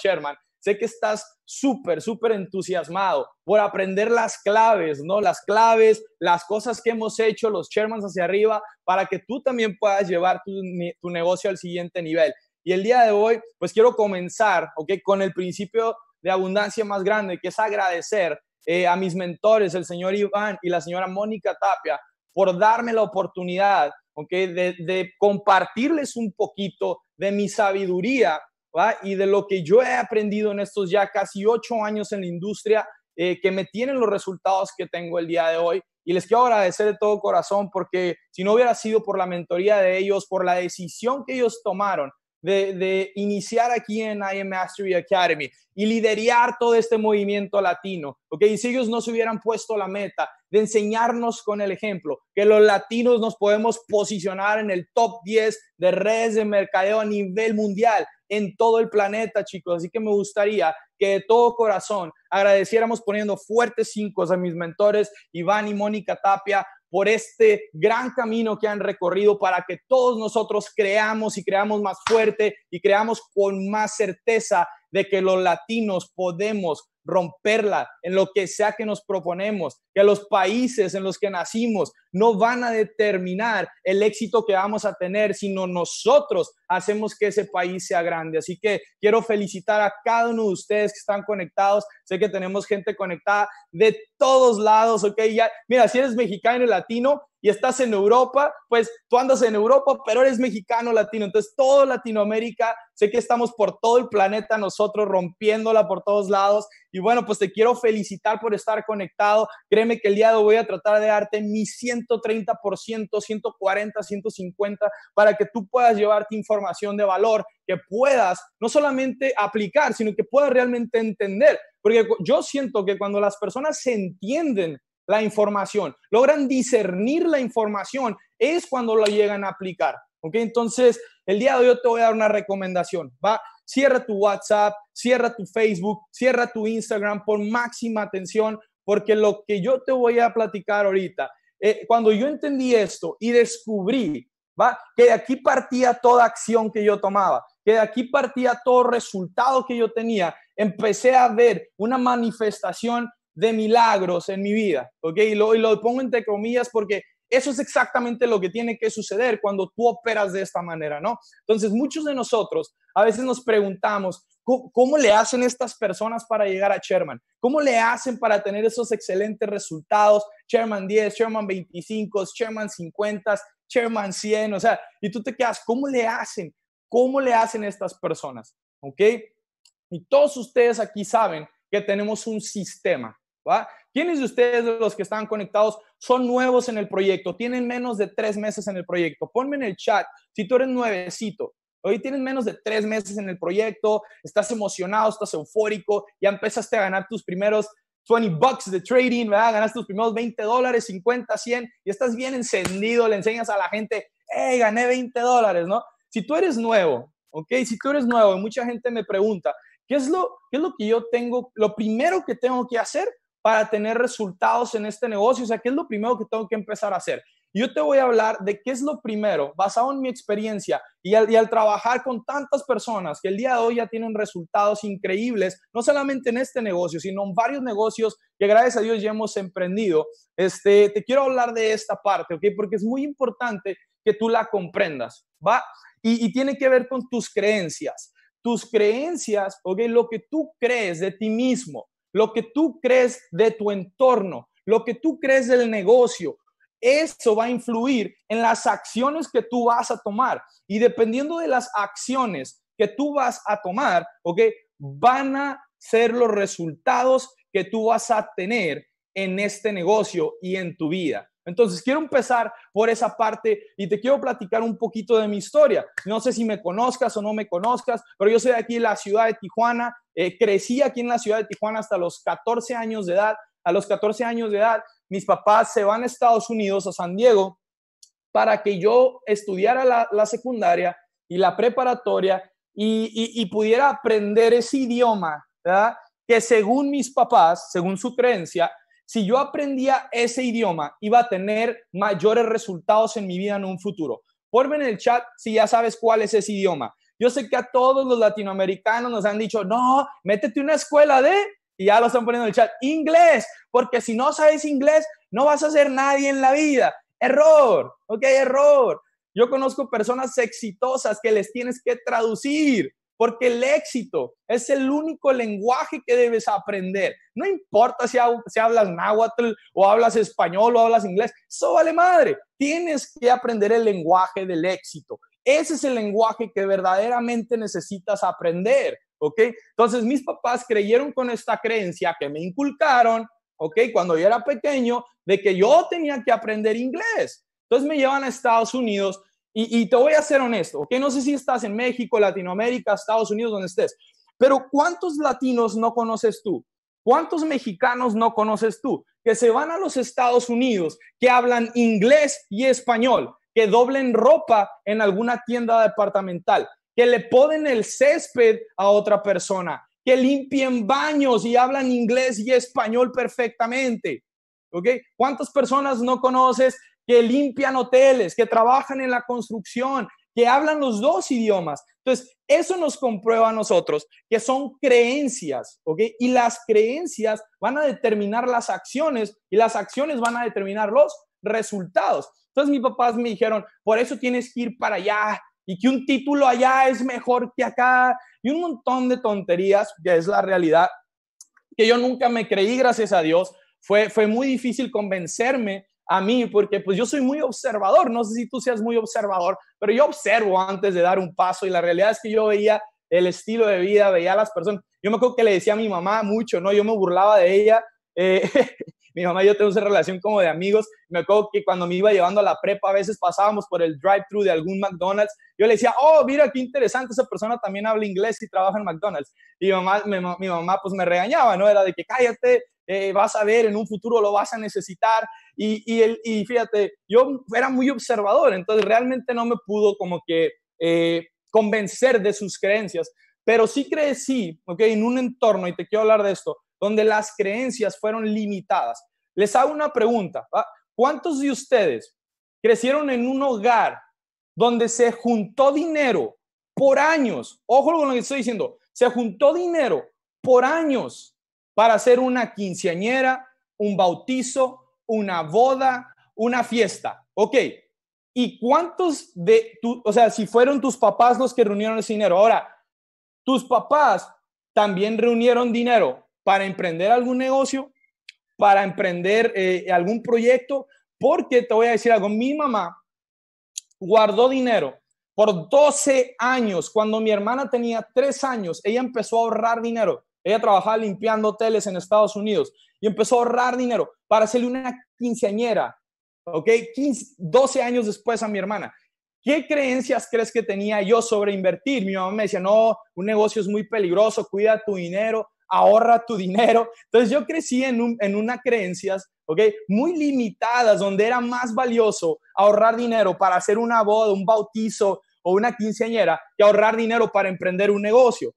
Sherman, sé que estás súper, súper entusiasmado por aprender las claves, ¿no? Las claves, las cosas que hemos hecho, los Shermans hacia arriba, para que tú también puedas llevar tu, negocio al siguiente nivel. Y el día de hoy, pues quiero comenzar, ¿ok? Con el principio de abundancia más grande, que es agradecer eh, a mis mentores, el señor Iván y la señora Mónica Tapia, por darme la oportunidad, ¿ok? de compartirles un poquito de mi sabiduría y de lo que yo he aprendido en estos ya casi ocho años en la industria, eh, que me tienen los resultados que tengo el día de hoy. Y les quiero agradecer de todo corazón porque si no hubiera sido por la mentoría de ellos, por la decisión que ellos tomaron de, iniciar aquí en IM Mastery Academy y liderar todo este movimiento latino, ¿ok? si ellos no se hubieran puesto la meta de enseñarnos con el ejemplo, que los latinos nos podemos posicionar en el top 10 de redes de mercadeo a nivel mundial en todo el planeta, chicos. Así que me gustaría que de todo corazón agradeciéramos poniendo fuertes cinco a mis mentores, Iván y Mónica Tapia, por este gran camino que han recorrido para que todos nosotros creamos y creamos más fuerte y creamos con más certeza de que los latinos podemos romperla en lo que sea que nos proponemos, que los países en los que nacimos no van a determinar el éxito que vamos a tener, sino nosotros hacemos que ese país sea grande. Así que quiero felicitar a cada uno de ustedes que están conectados. Sé que tenemos gente conectada de todos lados, ¿ok? Ya, mira, si eres mexicano y latino, y estás en Europa, pues tú andas en Europa, pero eres mexicano latino. Entonces, toda Latinoamérica, sé que estamos por todo el planeta nosotros rompiéndola por todos lados. Y bueno, pues te quiero felicitar por estar conectado. Créeme que el día de hoy voy a tratar de darte mi 130%, 140, 150 para que tú puedas llevarte información de valor que puedas no solamente aplicar, sino que puedas realmente entender. Porque yo siento que cuando las personas se entienden la información, logran discernir la información, es cuando la llegan a aplicar. ¿Ok? Entonces, el día de hoy te voy a dar una recomendación. Va, cierra tu WhatsApp, cierra tu Facebook, cierra tu Instagram, por máxima atención, porque lo que yo te voy a platicar ahorita, eh, cuando yo entendí esto y descubrí, va, que de aquí partía toda acción que yo tomaba, que de aquí partía todo resultado que yo tenía, empecé a ver una manifestación de milagros en mi vida, ¿ok? Y lo, pongo entre comillas porque eso es exactamente lo que tiene que suceder cuando tú operas de esta manera, ¿no? Entonces, muchos de nosotros a veces nos preguntamos, ¿cómo, le hacen estas personas para llegar a Sherman? ¿Cómo le hacen para tener esos excelentes resultados? Sherman 10, Sherman 25, Sherman 50, Sherman 100, o sea, y tú te quedas, ¿cómo le hacen? ¿Cómo le hacen estas personas? ¿Ok? Y todos ustedes aquí saben que tenemos un sistema, ¿va? ¿Quiénes de ustedes, los que están conectados, son nuevos en el proyecto? ¿Tienen menos de tres meses en el proyecto? Ponme en el chat si tú eres nuevecito. Hoy tienes menos de tres meses en el proyecto, estás emocionado, estás eufórico, ya empezaste a ganar tus primeros 20 bucks de trading, ¿verdad? Ganaste tus primeros 20 dólares, 50, 100 y estás bien encendido, le enseñas a la gente, hey, gané 20 dólares, ¿no? Si tú eres nuevo, ¿ok? Si tú eres nuevo y mucha gente me pregunta, ¿qué es, lo, ¿qué es lo que yo tengo? Lo primero que tengo que hacer para tener resultados en este negocio? O sea, ¿qué es lo primero que tengo que empezar a hacer? Yo te voy a hablar de qué es lo primero, basado en mi experiencia y al, trabajar con tantas personas que el día de hoy ya tienen resultados increíbles, no solamente en este negocio, sino en varios negocios que gracias a Dios ya hemos emprendido. Este, te quiero hablar de esta parte, ¿ok? Porque es muy importante que tú la comprendas, ¿va? Y, y tiene que ver con tus creencias. Tus creencias, ¿ok? Lo que tú crees de ti mismo lo que tú crees de tu entorno, lo que tú crees del negocio, eso va a influir en las acciones que tú vas a tomar. Y dependiendo de las acciones que tú vas a tomar, ¿ok? Van a ser los resultados que tú vas a tener en este negocio y en tu vida. Entonces, quiero empezar por esa parte y te quiero platicar un poquito de mi historia. No sé si me conozcas o no me conozcas, pero yo soy de aquí, la ciudad de Tijuana. Eh, crecí aquí en la ciudad de Tijuana hasta los 14 años de edad. A los 14 años de edad, mis papás se van a Estados Unidos, a San Diego, para que yo estudiara la, secundaria y la preparatoria y, pudiera aprender ese idioma, que según mis papás, según su creencia, si yo aprendía ese idioma, iba a tener mayores resultados en mi vida en un futuro. Ponme en el chat si ya sabes cuál es ese idioma. Yo sé que a todos los latinoamericanos nos han dicho, no, métete una escuela de, y ya lo están poniendo en el chat, inglés, porque si no sabes inglés, no vas a ser nadie en la vida. Error, ok, error. Yo conozco personas exitosas que les tienes que traducir porque el éxito es el único lenguaje que debes aprender. No importa si, hablas náhuatl o hablas español o hablas inglés, eso vale madre. Tienes que aprender el lenguaje del éxito. Ese es el lenguaje que verdaderamente necesitas aprender, ¿ok? Entonces mis papás creyeron con esta creencia que me inculcaron, ¿ok? Cuando yo era pequeño, de que yo tenía que aprender inglés. Entonces me llevan a Estados Unidos y, te voy a ser honesto, que No sé si estás en México, Latinoamérica, Estados Unidos, donde estés, pero ¿cuántos latinos no conoces tú? ¿Cuántos mexicanos no conoces tú? Que se van a los Estados Unidos, que hablan inglés y español, que doblen ropa en alguna tienda departamental, que le ponen el césped a otra persona, que limpien baños y hablan inglés y español perfectamente. ¿Ok? ¿Cuántas personas no conoces que limpian hoteles, que trabajan en la construcción, que hablan los dos idiomas. Entonces, eso nos comprueba a nosotros que son creencias, ¿ok? Y las creencias van a determinar las acciones y las acciones van a determinar los resultados. Entonces, mis papás me dijeron, por eso tienes que ir para allá y que un título allá es mejor que acá y un montón de tonterías, que es la realidad, que yo nunca me creí, gracias a Dios. Fue, fue muy difícil convencerme a mí porque pues yo soy muy observador, no sé si tú seas muy observador, pero yo observo antes de dar un paso y la realidad es que yo veía el estilo de vida, veía a las personas. Yo me acuerdo que le decía a mi mamá mucho, ¿no? Yo me burlaba de ella. Eh, mi mamá y yo tenemos una relación como de amigos. Me acuerdo que cuando me iba llevando a la prepa, a veces pasábamos por el drive-thru de algún McDonald's. Yo le decía, oh, mira qué interesante, esa persona también habla inglés y trabaja en McDonald's. Y mi mamá, mi mamá pues me regañaba, ¿no? Era de que cállate, eh, vas a ver, en un futuro lo vas a necesitar. Y, y, el, y fíjate, yo era muy observador, entonces realmente no me pudo como que eh, convencer de sus creencias, pero sí crecí, okay En un entorno, y te quiero hablar de esto, donde las creencias fueron limitadas. Les hago una pregunta, ¿cuántos de ustedes crecieron en un hogar donde se juntó dinero por años? Ojo con lo que estoy diciendo, se juntó dinero por años para hacer una quinceañera, un bautizo, una boda, una fiesta. Ok, ¿y cuántos de tú, o sea, si fueron tus papás los que reunieron ese dinero? Ahora, tus papás también reunieron dinero para emprender algún negocio, para emprender eh, algún proyecto, porque te voy a decir algo, mi mamá guardó dinero por 12 años, cuando mi hermana tenía 3 años, ella empezó a ahorrar dinero ella trabajaba limpiando hoteles en Estados Unidos y empezó a ahorrar dinero para hacerle una quinceañera, ¿ok? 12 años después a mi hermana. ¿Qué creencias crees que tenía yo sobre invertir? Mi mamá me decía, no, un negocio es muy peligroso, cuida tu dinero, ahorra tu dinero. Entonces yo crecí en, en unas creencias, ¿ok? Muy limitadas, donde era más valioso ahorrar dinero para hacer una boda, un bautizo o una quinceañera que ahorrar dinero para emprender un negocio.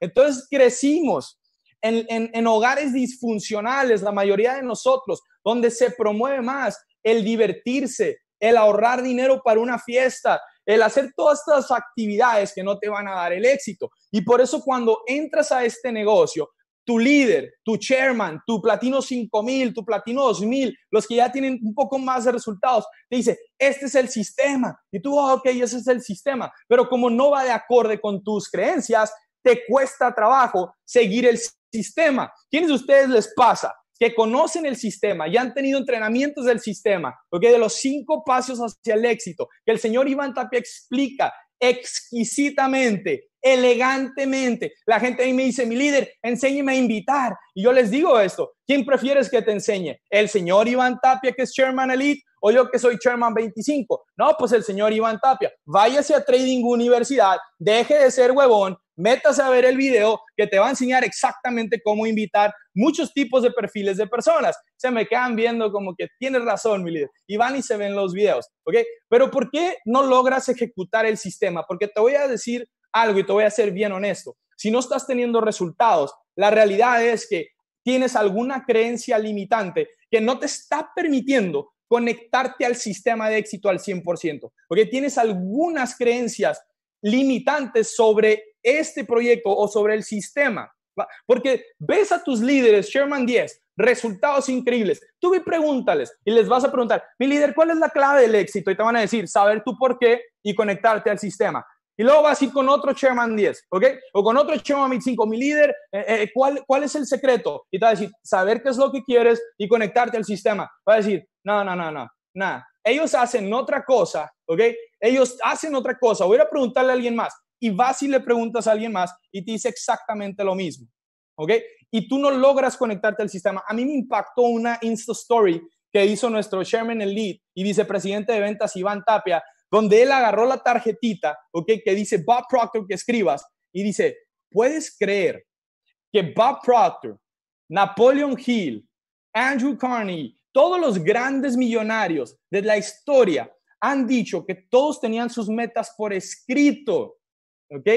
Entonces crecimos en, en, hogares disfuncionales, la mayoría de nosotros, donde se promueve más el divertirse, el ahorrar dinero para una fiesta, el hacer todas estas actividades que no te van a dar el éxito. Y por eso cuando entras a este negocio, tu líder, tu chairman, tu platino 5000, tu platino 2000, los que ya tienen un poco más de resultados, te dice, este es el sistema. Y tú, oh, ok, ese es el sistema. Pero como no va de acorde con tus creencias, te cuesta trabajo seguir el sistema. ¿Quiénes de ustedes les pasa? que conocen el sistema ya han tenido entrenamientos del sistema, porque de los cinco pasos hacia el éxito, que el señor Iván Tapia explica exquisitamente, elegantemente. La gente ahí me dice, mi líder, enséñeme a invitar. Y yo les digo esto, ¿quién prefieres que te enseñe? ¿El señor Iván Tapia, que es Chairman Elite, o yo que soy Chairman 25. No, pues el señor Iván Tapia, váyase a Trading Universidad, deje de ser huevón, métase a ver el video que te va a enseñar exactamente cómo invitar muchos tipos de perfiles de personas. Se me quedan viendo como que tienes razón, mi líder. Y y se ven los videos, ¿ok? Pero ¿por qué no logras ejecutar el sistema? Porque te voy a decir algo y te voy a ser bien honesto. Si no estás teniendo resultados, la realidad es que tienes alguna creencia limitante que no te está permitiendo conectarte al sistema de éxito al 100%, porque tienes algunas creencias limitantes sobre este proyecto o sobre el sistema. Porque ves a tus líderes, Sherman 10, resultados increíbles. Tú y pregúntales y les vas a preguntar, mi líder, ¿cuál es la clave del éxito? Y te van a decir, saber tú por qué y conectarte al sistema. Y luego vas a ir con otro Chairman 10, ¿ok? O con otro Chairman 5, mi líder, eh, eh, ¿cuál, es el secreto? Y te va a decir, saber qué es lo que quieres y conectarte al sistema. Va a decir, no, no, no, no, nada. Ellos hacen otra cosa, ¿ok? Ellos hacen otra cosa. Voy a preguntarle a alguien más. Y vas y le preguntas a alguien más y te dice exactamente lo mismo, ¿ok? Y tú no logras conectarte al sistema. A mí me impactó una Insta Story que hizo nuestro Chairman Elite y vicepresidente de ventas Iván Tapia, donde él agarró la tarjetita, ¿ok? Que dice Bob Proctor que escribas y dice, ¿puedes creer que Bob Proctor, Napoleon Hill, Andrew Carney, todos los grandes millonarios de la historia han dicho que todos tenían sus metas por escrito, ¿ok?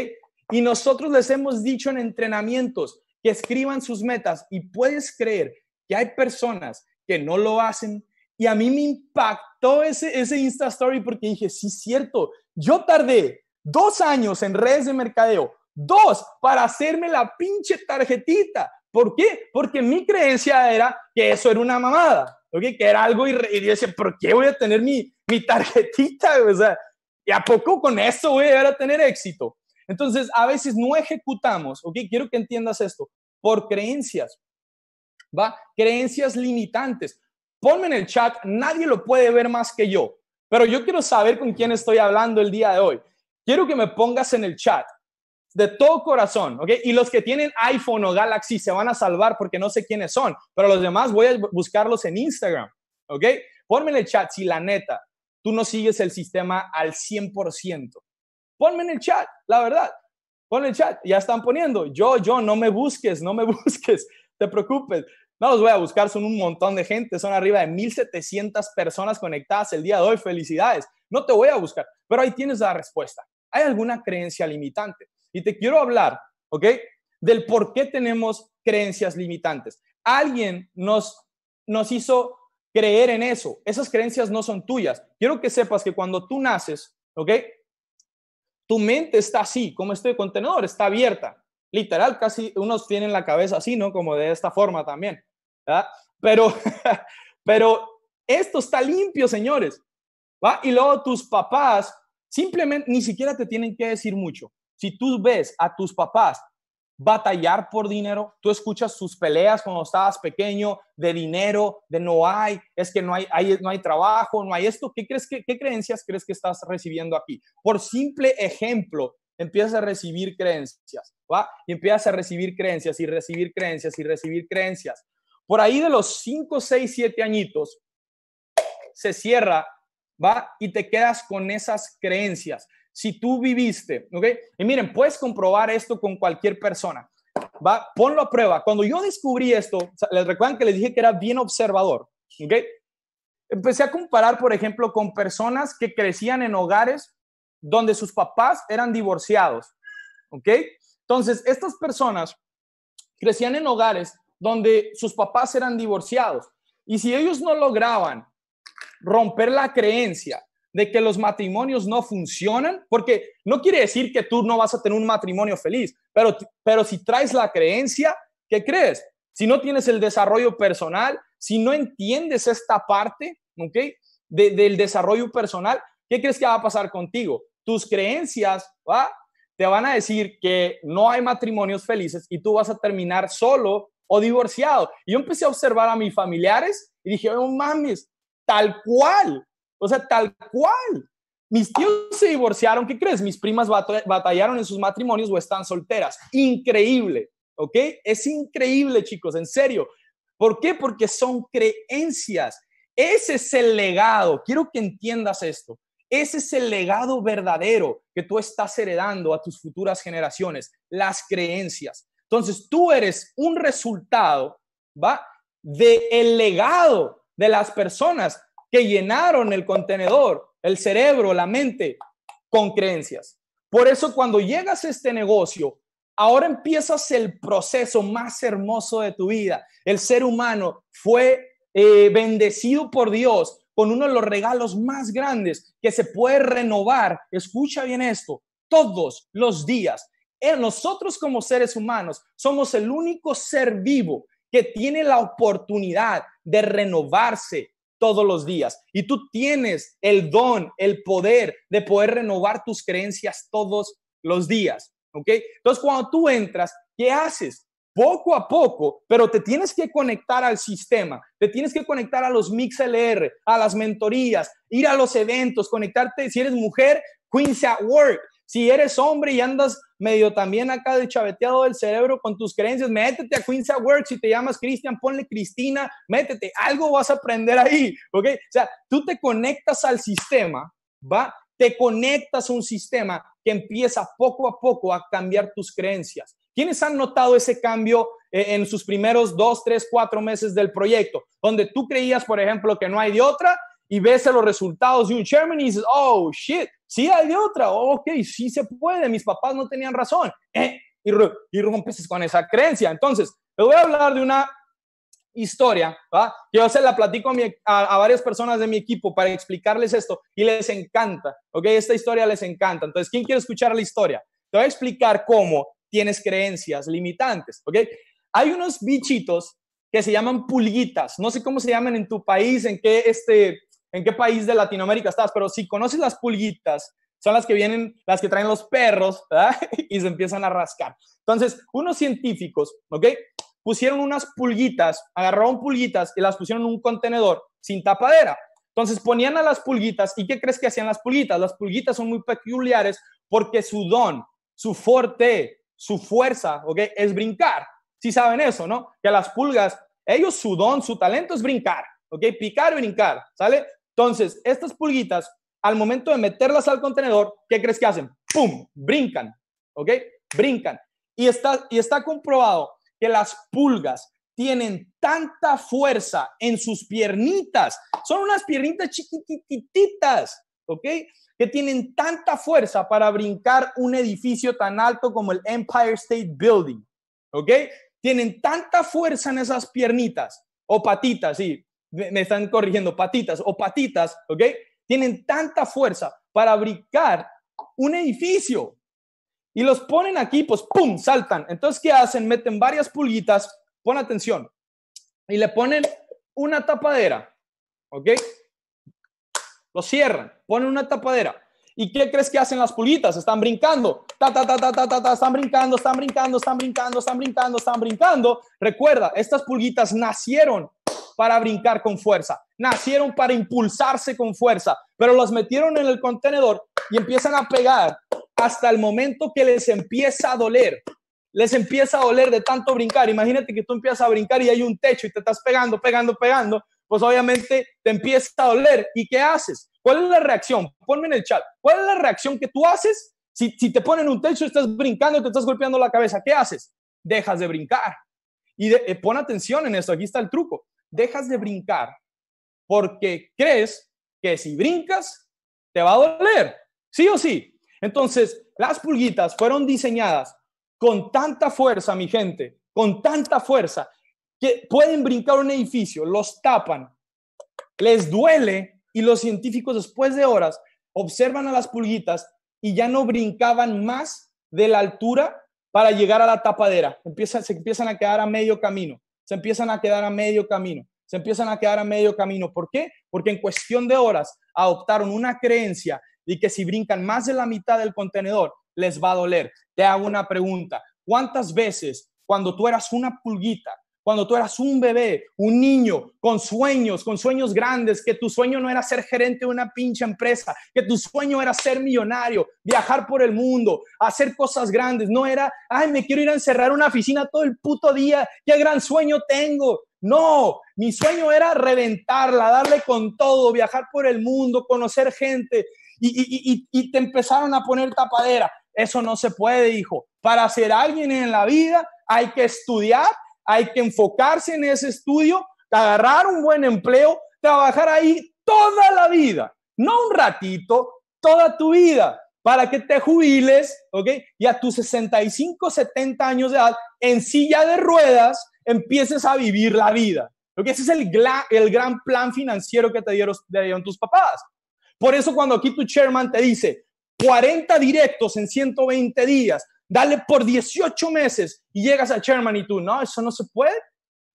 Y nosotros les hemos dicho en entrenamientos que escriban sus metas y puedes creer que hay personas que no lo hacen, y a mí me impactó ese, ese Insta Story porque dije, sí, cierto, yo tardé dos años en redes de mercadeo, dos, para hacerme la pinche tarjetita. ¿Por qué? Porque mi creencia era que eso era una mamada, que era algo y dije, ¿por qué voy a tener mi, mi tarjetita? O sea, ¿y a poco con eso voy a llegar a tener éxito? Entonces, a veces no ejecutamos, ¿ok? Quiero que entiendas esto, por creencias, ¿va? Creencias limitantes. Ponme en el chat, nadie lo puede ver más que yo, pero yo quiero saber con quién estoy hablando el día de hoy. Quiero que me pongas en el chat de todo corazón, ¿ok? Y los que tienen iPhone o Galaxy se van a salvar porque no sé quiénes son, pero los demás voy a buscarlos en Instagram, ¿ok? Ponme en el chat si la neta, tú no sigues el sistema al 100%. Ponme en el chat, la verdad. Ponme en el chat, ya están poniendo. Yo, yo, no me busques, no me busques, te preocupes. No los voy a buscar, son un montón de gente, son arriba de 1.700 personas conectadas el día de hoy, felicidades. No te voy a buscar, pero ahí tienes la respuesta. Hay alguna creencia limitante. Y te quiero hablar, ¿ok? Del por qué tenemos creencias limitantes. Alguien nos, nos hizo creer en eso. Esas creencias no son tuyas. Quiero que sepas que cuando tú naces, ¿ok? Tu mente está así, como este contenedor, está abierta literal, casi unos tienen la cabeza así, ¿no? Como de esta forma también, Pero, pero esto está limpio, señores, ¿va? Y luego tus papás simplemente ni siquiera te tienen que decir mucho. Si tú ves a tus papás batallar por dinero, tú escuchas sus peleas cuando estabas pequeño de dinero, de no hay, es que no hay, hay no hay trabajo, no hay esto, ¿qué crees que, qué creencias crees que estás recibiendo aquí? Por simple ejemplo empiezas a recibir creencias, ¿va? Y empiezas a recibir creencias y recibir creencias y recibir creencias. Por ahí de los 5, 6, 7 añitos, se cierra, ¿va? Y te quedas con esas creencias. Si tú viviste, ¿ok? Y miren, puedes comprobar esto con cualquier persona, ¿va? Ponlo a prueba. Cuando yo descubrí esto, les recuerdan que les dije que era bien observador, ¿ok? Empecé a comparar, por ejemplo, con personas que crecían en hogares donde sus papás eran divorciados, ¿ok? Entonces, estas personas crecían en hogares donde sus papás eran divorciados. Y si ellos no lograban romper la creencia de que los matrimonios no funcionan, porque no quiere decir que tú no vas a tener un matrimonio feliz, pero, pero si traes la creencia, ¿qué crees? Si no tienes el desarrollo personal, si no entiendes esta parte, del desarrollo personal, ¿qué crees que va a pasar contigo? tus creencias, ¿va? Te van a decir que no hay matrimonios felices y tú vas a terminar solo o divorciado. Y yo empecé a observar a mis familiares y dije, oh mames, tal cual, o sea, tal cual. Mis tíos se divorciaron, ¿qué crees? Mis primas batallaron en sus matrimonios o están solteras. Increíble, ¿ok? Es increíble, chicos, en serio. ¿Por qué? Porque son creencias. Ese es el legado. Quiero que entiendas esto. Ese es el legado verdadero que tú estás heredando a tus futuras generaciones, las creencias. Entonces, tú eres un resultado, ¿va? De el legado de las personas que llenaron el contenedor, el cerebro, la mente con creencias. Por eso cuando llegas a este negocio, ahora empiezas el proceso más hermoso de tu vida. El ser humano fue eh, bendecido por Dios con uno de los regalos más grandes que se puede renovar, escucha bien esto, todos los días. Eh, nosotros como seres humanos somos el único ser vivo que tiene la oportunidad de renovarse todos los días. Y tú tienes el don, el poder de poder renovar tus creencias todos los días. ¿Ok? Entonces, cuando tú entras, ¿qué haces? poco a poco, pero te tienes que conectar al sistema, te tienes que conectar a los MixLR, a las mentorías, ir a los eventos, conectarte, si eres mujer, Queens at Work, si eres hombre y andas medio también acá de chaveteado del cerebro con tus creencias, métete a Queens at Work, si te llamas Cristian, ponle Cristina, métete, algo vas a aprender ahí, ¿ok? O sea, tú te conectas al sistema, ¿va? Te conectas a un sistema que empieza poco a poco a cambiar tus creencias ¿Quiénes han notado ese cambio eh, en sus primeros dos, tres, cuatro meses del proyecto? Donde tú creías, por ejemplo, que no hay de otra y ves los resultados de un chairman y dices, oh, shit, sí hay de otra, ok, sí se puede, mis papás no tenían razón. Eh, y, y rompes con esa creencia. Entonces, les voy a hablar de una historia, ¿va? que yo se la platico a, a, varias personas de mi equipo para explicarles esto y les encanta, ¿ok? Esta historia les encanta. Entonces, ¿quién quiere escuchar la historia? Te voy a explicar cómo tienes creencias limitantes, ¿ok? Hay unos bichitos que se llaman pulguitas, no sé cómo se llaman en tu país, en qué, este, en qué país de Latinoamérica estás, pero si conoces las pulguitas, son las que vienen, las que traen los perros, ¿verdad? y se empiezan a rascar. Entonces, unos científicos, ¿ok? Pusieron unas pulguitas, agarraron pulguitas y las pusieron en un contenedor sin tapadera. Entonces ponían a las pulguitas y ¿qué crees que hacían las pulguitas? Las pulguitas son muy peculiares porque su don, su forte, su fuerza, ¿ok? Es brincar. Si saben eso, ¿no? Que las pulgas, ellos su don, su talento es brincar, ¿ok? Picar, brincar, ¿sale? Entonces, estas pulguitas, al momento de meterlas al contenedor, ¿qué crees que hacen? ¡Pum! Brincan, ¿ok? Brincan. Y está, y está comprobado que las pulgas tienen tanta fuerza en sus piernitas. Son unas piernitas chiquititas, ¿ok? que tienen tanta fuerza para brincar un edificio tan alto como el Empire State Building, ¿ok? Tienen tanta fuerza en esas piernitas o patitas, sí, me están corrigiendo, patitas o patitas, ¿ok? Tienen tanta fuerza para brincar un edificio. Y los ponen aquí, pues, ¡pum!, saltan. Entonces, ¿qué hacen? Meten varias pulguitas, pon atención, y le ponen una tapadera, ¿ok? Lo cierran, ponen una tapadera. ¿Y qué crees que hacen las pulguitas? Están brincando. Ta, ta, ta, ta, ta, ta, ta. Están brincando, están brincando, están brincando, están brincando, están brincando. Recuerda, estas pulguitas nacieron para brincar con fuerza. Nacieron para impulsarse con fuerza, pero las metieron en el contenedor y empiezan a pegar hasta el momento que les empieza a doler. Les empieza a doler de tanto brincar. Imagínate que tú empiezas a brincar y hay un techo y te estás pegando, pegando, pegando pues obviamente te empieza a doler. ¿Y qué haces? ¿Cuál es la reacción? Ponme en el chat. ¿Cuál es la reacción que tú haces? Si, si te ponen un techo, estás brincando, te estás golpeando la cabeza, ¿qué haces? Dejas de brincar. Y eh, pon atención en esto, aquí está el truco. Dejas de brincar porque crees que si brincas, te va a doler. Sí o sí. Entonces, las pulguitas fueron diseñadas con tanta fuerza, mi gente, con tanta fuerza, pueden brincar un edificio, los tapan, les duele y los científicos después de horas observan a las pulguitas y ya no brincaban más de la altura para llegar a la tapadera. se empiezan a quedar a medio camino, se empiezan a quedar a medio camino, se empiezan a quedar a medio camino. ¿Por qué? Porque en cuestión de horas adoptaron una creencia de que si brincan más de la mitad del contenedor, les va a doler. Te hago una pregunta. ¿Cuántas veces cuando tú eras una pulguita cuando tú eras un bebé, un niño, con sueños, con sueños grandes, que tu sueño no era ser gerente de una pinche empresa, que tu sueño era ser millonario, viajar por el mundo, hacer cosas grandes, no era, ay, me quiero ir a encerrar una oficina todo el puto día, qué gran sueño tengo. No, mi sueño era reventarla, darle con todo, viajar por el mundo, conocer gente. Y, y te empezaron a poner tapadera. Eso no se puede, hijo. Para ser alguien en la vida hay que estudiar, hay que enfocarse en ese estudio, agarrar un buen empleo, trabajar ahí toda la vida, no un ratito, toda tu vida, para que te jubiles, ¿ok? Y a tus 65, 70 años de edad, en silla de ruedas, empieces a vivir la vida. ¿ok? Ese es el, gran plan financiero que te dieron, te dieron tus papás. Por eso cuando aquí tu chairman te dice 40 directos en 120 días, dale por 18 meses y llegas a chairman y tú, no, eso no se puede.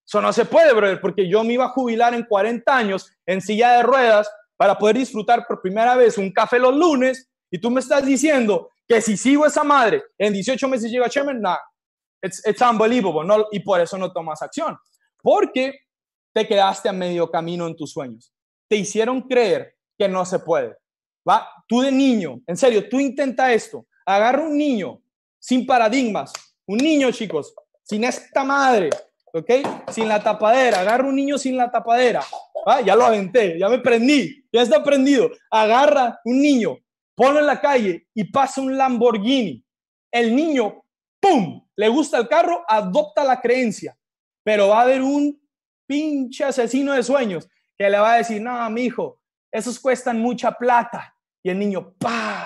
Eso no se puede, brother, porque yo me iba a jubilar en 40 años en silla de ruedas para poder disfrutar por primera vez un café los lunes y tú me estás diciendo que si sigo esa madre, en 18 meses llega chairman, no, it's, it's unbelievable, no, y por eso no tomas acción, porque te quedaste a medio camino en tus sueños. Te hicieron creer que no se puede. ¿va? Tú de niño, en serio, tú intenta esto. Agarra un niño sin paradigmas. Un niño, chicos, sin esta madre, ¿ok? Sin la tapadera. Agarra un niño sin la tapadera. Ah, ya lo aventé, ya me prendí, ya está prendido. Agarra un niño, pone en la calle y pasa un Lamborghini. El niño, ¡pum! Le gusta el carro, adopta la creencia. Pero va a haber un pinche asesino de sueños que le va a decir, no, mi hijo, esos cuestan mucha plata. Y el niño, ¡pau!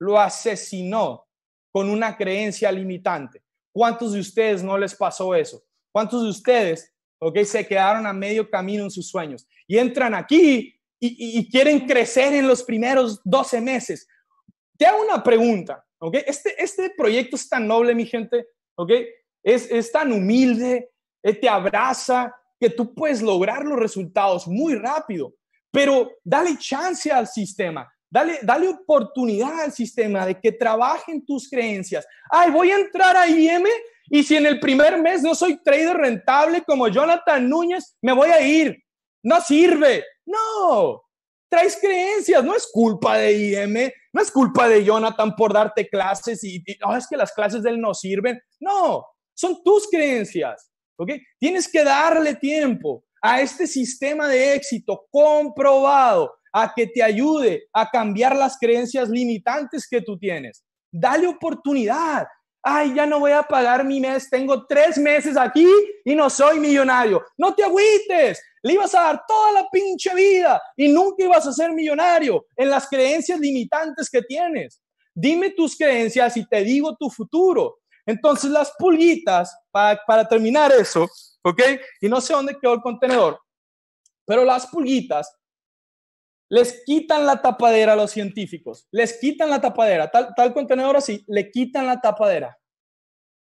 Lo asesinó con una creencia limitante. ¿Cuántos de ustedes no les pasó eso? ¿Cuántos de ustedes, ok, se quedaron a medio camino en sus sueños y entran aquí y, quieren crecer en los primeros 12 meses? Te hago una pregunta, ok, este, este proyecto es tan noble, mi gente, ok, es, es tan humilde, eh, te abraza, que tú puedes lograr los resultados muy rápido, pero dale chance al sistema, Dale, oportunidad al sistema de que trabajen tus creencias. Ay, voy a entrar a IM y si en el primer mes no soy trader rentable como Jonathan Núñez, me voy a ir. No sirve. No. Traes creencias. No es culpa de IM. No es culpa de Jonathan por darte clases y, ah, es que las clases de él no sirven. No. Son tus creencias. ¿Ok? Tienes que darle tiempo a este sistema de éxito comprobado a que te ayude a cambiar las creencias limitantes que tú tienes. Dale oportunidad. Ay, ya no voy a pagar mi mes, tengo tres meses aquí y no soy millonario. No te agüites, le ibas a dar toda la pinche vida y nunca ibas a ser millonario en las creencias limitantes que tienes. Dime tus creencias y te digo tu futuro. Entonces las pulguitas, para, para terminar eso, ¿ok? Y no sé dónde quedó el contenedor, pero las pulguitas les quitan la tapadera a los científicos, les quitan la tapadera, tal, contenedor así, le quitan la tapadera.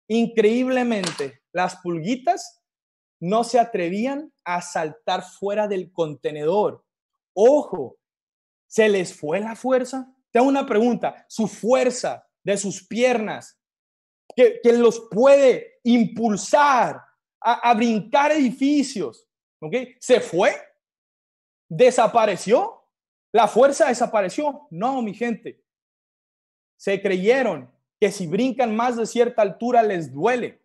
Increíblemente, las pulguitas no se atrevían a saltar fuera del contenedor. Ojo, ¿se les fue la fuerza? hago una pregunta, su fuerza de sus piernas, que, los puede impulsar a, brincar edificios, ¿Se fue? ¿Desapareció? La fuerza desapareció. No, mi gente. Se creyeron que si brincan más de cierta altura les duele.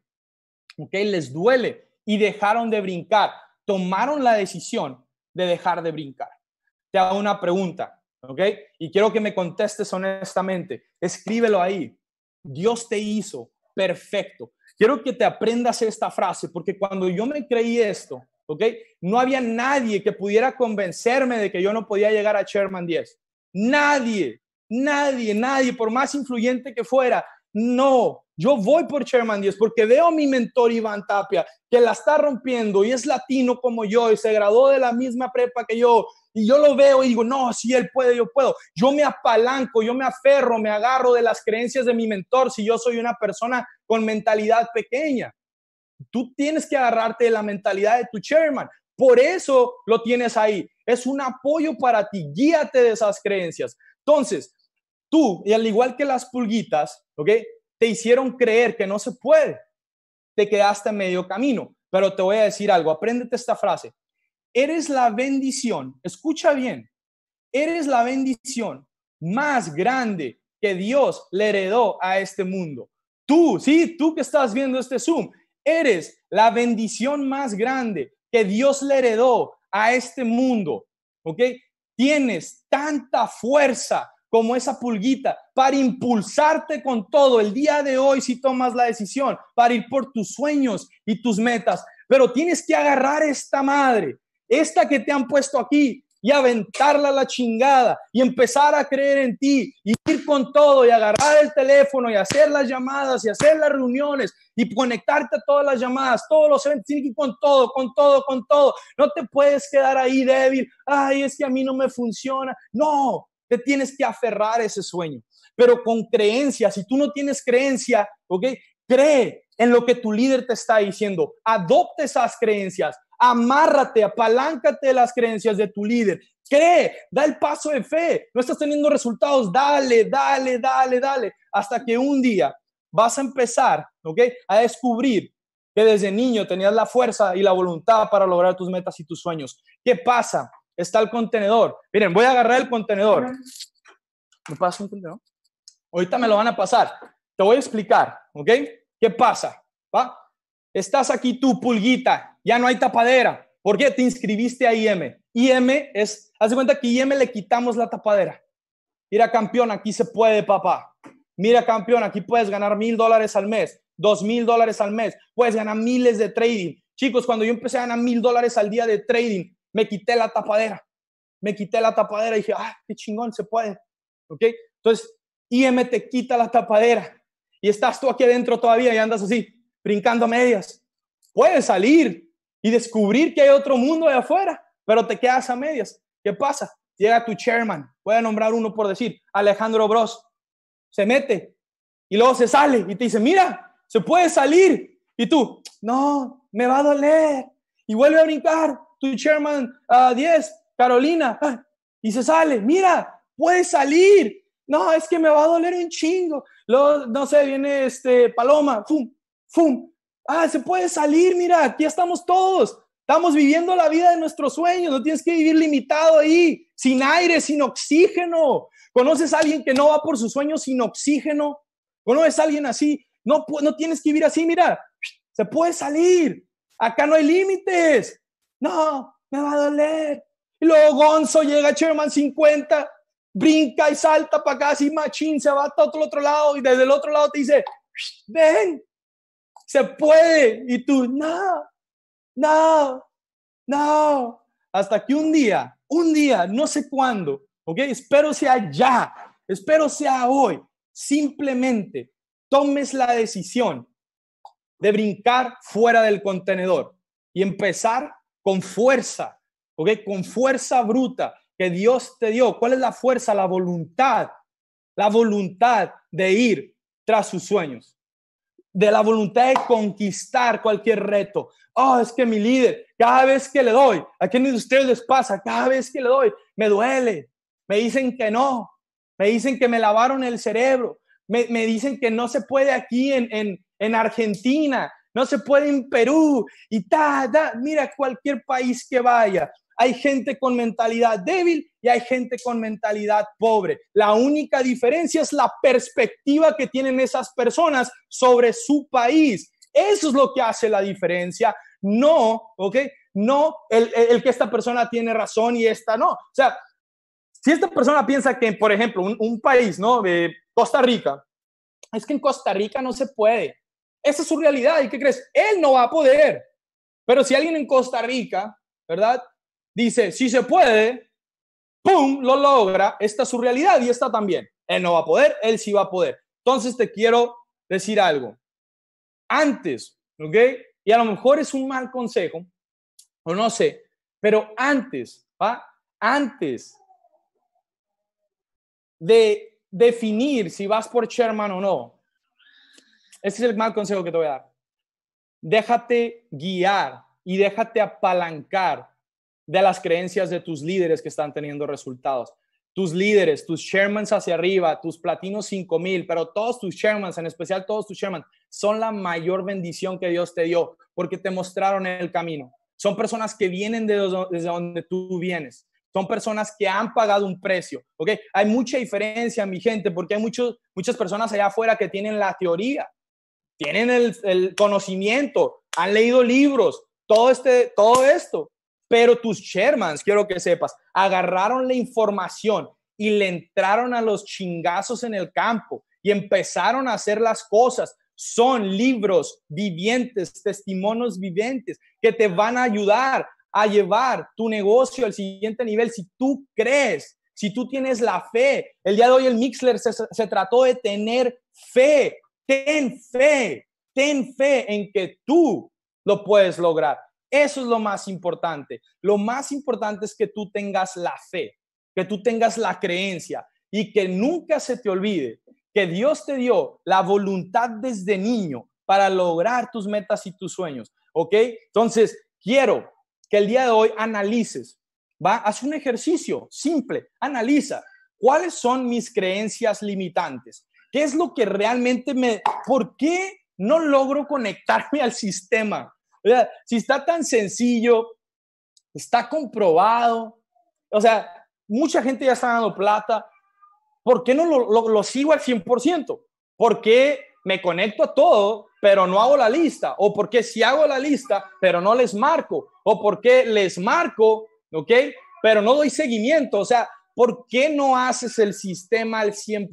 ¿Ok? Les duele y dejaron de brincar. Tomaron la decisión de dejar de brincar. Te hago una pregunta. ¿Ok? Y quiero que me contestes honestamente. Escríbelo ahí. Dios te hizo perfecto. Quiero que te aprendas esta frase porque cuando yo me creí esto, ¿ok? No había nadie que pudiera convencerme de que yo no podía llegar a Sherman 10. Nadie, nadie, nadie, por más influyente que fuera, no, yo voy por Sherman 10 porque veo a mi mentor Iván Tapia, que la está rompiendo y es latino como yo y se graduó de la misma prepa que yo. Y yo lo veo y digo, no, si él puede, yo puedo. Yo me apalanco, yo me aferro, me agarro de las creencias de mi mentor si yo soy una persona con mentalidad pequeña. Tú tienes que agarrarte de la mentalidad de tu chairman. Por eso lo tienes ahí. Es un apoyo para ti. Guíate de esas creencias. Entonces, tú, y al igual que las pulguitas, ¿ok? Te hicieron creer que no se puede. Te quedaste en medio camino. Pero te voy a decir algo. Apréndete esta frase. Eres la bendición. Escucha bien. Eres la bendición más grande que Dios le heredó a este mundo. Tú, sí, tú que estás viendo este Zoom, Eres la bendición más grande que Dios le heredó a este mundo. ¿Ok? Tienes tanta fuerza como esa pulguita para impulsarte con todo el día de hoy si tomas la decisión, para ir por tus sueños y tus metas. Pero tienes que agarrar esta madre, esta que te han puesto aquí y aventarla a la chingada y empezar a creer en ti y ir con todo y agarrar el teléfono y hacer las llamadas y hacer las reuniones y conectarte a todas las llamadas, todos los eventos, con todo, con todo, con todo. No te puedes quedar ahí débil, ay, es que a mí no me funciona. No, te tienes que aferrar ese sueño, pero con creencia, si tú no tienes creencia, ¿ok? Cree, en lo que tu líder te está diciendo. Adopte esas creencias, amárrate, apaláncate las creencias de tu líder. Cree, da el paso de fe. No estás teniendo resultados, dale, dale, dale, dale, hasta que un día vas a empezar, ¿ok? A descubrir que desde niño tenías la fuerza y la voluntad para lograr tus metas y tus sueños. ¿Qué pasa? Está el contenedor. Miren, voy a agarrar el contenedor. ¿Me pasa un contenedor? Ahorita me lo van a pasar. Te voy a explicar, ¿ok? ¿Qué pasa? ¿Va? Estás aquí tú, pulguita, ya no hay tapadera. ¿Por qué te inscribiste a IM? IM es, haz de cuenta que IM le quitamos la tapadera. Mira, campeón, aquí se puede, papá. Mira, campeón, aquí puedes ganar mil dólares al mes, dos mil dólares al mes, puedes ganar miles de trading. Chicos, cuando yo empecé a ganar mil dólares al día de trading, me quité la tapadera. Me quité la tapadera y dije, ah, qué chingón, se puede. ¿Ok? Entonces, IM te quita la tapadera y estás tú aquí adentro todavía y andas así brincando a medias. Puedes salir y descubrir que hay otro mundo de afuera, pero te quedas a medias. ¿Qué pasa? Llega tu chairman, voy a nombrar uno por decir, Alejandro Bros. Se mete y luego se sale y te dice, mira, se puede salir. Y tú, no, me va a doler. Y vuelve a brincar tu chairman a 10, Carolina, ah, y se sale, mira, puede salir. No, es que me va a doler un chingo. Luego, no sé, viene este Paloma, ¡fum! ¡fum! Ah, se puede salir, mira, aquí estamos todos. Estamos viviendo la vida de nuestros sueños, no tienes que vivir limitado ahí, sin aire, sin oxígeno. ¿Conoces a alguien que no va por sus sueños sin oxígeno? ¿Conoces a alguien así? No, no tienes que vivir así, mira, se puede salir. Acá no hay límites. No, me va a doler. Y luego Gonzo llega a Sherman 50, brinca y salta para acá, así machín, se va a otro, otro lado y desde el otro lado te dice, ven, se puede. Y tú, no, no, no. Hasta que un día, un día, no sé cuándo, ¿ok? Espero sea ya, espero sea hoy. Simplemente tomes la decisión de brincar fuera del contenedor y empezar con fuerza, ¿ok? Con fuerza bruta que Dios te dio. ¿Cuál es la fuerza? La voluntad, la voluntad de ir tras sus sueños de la voluntad de conquistar cualquier reto. Oh, es que mi líder, cada vez que le doy, ¿a quién de ustedes les pasa? Cada vez que le doy, me duele, me dicen que no, me dicen que me lavaron el cerebro, me, dicen que no se puede aquí en, en, Argentina, no se puede en Perú y ta, mira cualquier país que vaya. Hay gente con mentalidad débil y hay gente con mentalidad pobre. La única diferencia es la perspectiva que tienen esas personas sobre su país. Eso es lo que hace la diferencia. No, ¿ok? No el, que esta persona tiene razón y esta no. O sea, si esta persona piensa que, por ejemplo, un, país, ¿no? Costa Rica, es que en Costa Rica no se puede. Esa es su realidad. ¿Y qué crees? Él no va a poder. Pero si alguien en Costa Rica, ¿verdad? dice, si se puede, ¡pum!, lo logra, esta es su realidad y esta también. Él no va a poder, él sí va a poder. Entonces te quiero decir algo. Antes, ¿ok? Y a lo mejor es un mal consejo, o no sé, pero antes, ¿va? Antes de definir si vas por Sherman o no, este es el mal consejo que te voy a dar. Déjate guiar y déjate apalancar de las creencias de tus líderes que están teniendo resultados. Tus líderes, tus chairmans hacia arriba, tus platinos 5000, pero todos tus chairmans, en especial todos tus chairmans, son la mayor bendición que Dios te dio porque te mostraron el camino. Son personas que vienen de desde donde tú vienes. Son personas que han pagado un precio. ¿ok? Hay mucha diferencia, mi gente, porque hay muchas personas allá afuera que tienen la teoría, tienen el, conocimiento, han leído libros, todo, este, todo esto, pero tus chairmans, quiero que sepas, agarraron la información y le entraron a los chingazos en el campo y empezaron a hacer las cosas. Son libros vivientes, testimonios vivientes que te van a ayudar a llevar tu negocio al siguiente nivel si tú crees, si tú tienes la fe. El día de hoy el Mixler se trató de tener fe. Ten fe, ten fe en que tú lo puedes lograr. Eso es lo más importante. Lo más importante es que tú tengas la fe, que tú tengas la creencia y que nunca se te olvide que Dios te dio la voluntad desde niño para lograr tus metas y tus sueños. ¿Ok? Entonces, quiero que el día de hoy analices, va, haz un ejercicio simple, analiza cuáles son mis creencias limitantes, qué es lo que realmente me, por qué no logro conectarme al sistema, o sea, si está tan sencillo, está comprobado, o sea, mucha gente ya está ganando plata, ¿por qué no lo, sigo al 100%? ¿Por qué me conecto a todo, pero no hago la lista? ¿O por qué si hago la lista, pero no les marco? ¿O por qué les marco, ok? Pero no doy seguimiento, o sea, ¿por qué no haces el sistema al 100%?